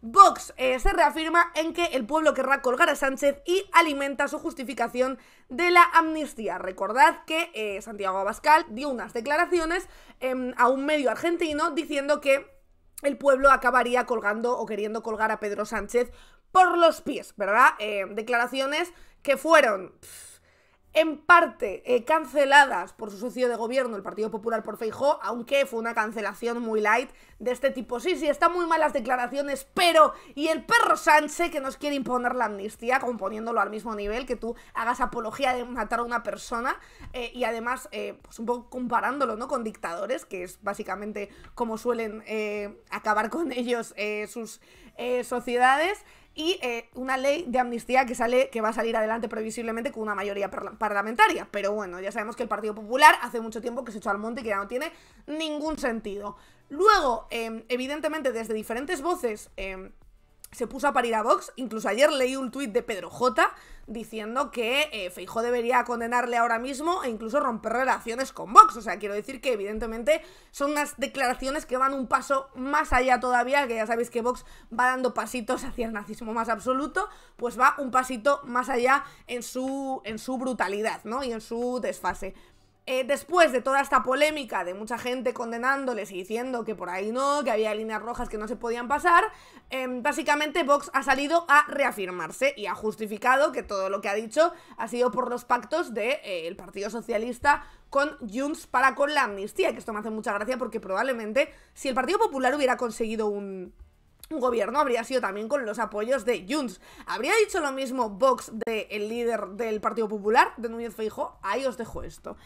Vox eh, se reafirma en que el pueblo querrá colgar a Sánchez y alimenta su justificación de la amnistía. Recordad que eh, Santiago Abascal dio unas declaraciones em, a un medio argentino diciendo que el pueblo acabaría colgando o queriendo colgar a Pedro Sánchez por los pies, ¿verdad? Eh, declaraciones que fueron en parte eh, canceladas por su sucio de gobierno, el Partido Popular por Feijó, aunque fue una cancelación muy light de este tipo. Sí, sí, están muy malas declaraciones, pero. Y el perro Sánchez que nos quiere imponer la amnistía, componiéndolo al mismo nivel, que tú hagas apología de matar a una persona eh, y además, eh, pues un poco comparándolo, ¿no? Con dictadores, que es básicamente como suelen acabar con ellos sus sociedades y eh, una ley de amnistía que sale, que va a salir adelante previsiblemente con una mayoría parlamentaria. Pero bueno, ya sabemos que el Partido Popular hace mucho tiempo que se echó al monte y que ya no tiene ningún sentido. Luego, em, evidentemente, desde diferentes voces em, se puso a parir a Vox. Incluso ayer leí un tuit de Pedro J diciendo que eh, Feijó debería condenarle ahora mismo e incluso romper relaciones con Vox. O sea, quiero decir que evidentemente son unas declaraciones que van un paso más allá todavía, que ya sabéis que Vox va dando pasitos hacia el nazismo más absoluto, pues va un pasito más allá en su, en su brutalidad, ¿no? Y en su desfase. Eh, después de toda esta polémica de mucha gente condenándoles y diciendo que por ahí no, que había líneas rojas que no se podían pasar, em, básicamente Vox ha salido a reafirmarse y ha justificado que todo lo que ha dicho ha sido por los pactos del eh, Partido Socialista con Junts para con la amnistía, que esto me hace mucha gracia porque probablemente si el Partido Popular hubiera conseguido un, gobierno habría sido también con los apoyos de Junts. ¿Habría dicho lo mismo Vox del líder del Partido Popular, de Núñez Feijo? Ahí os dejo esto.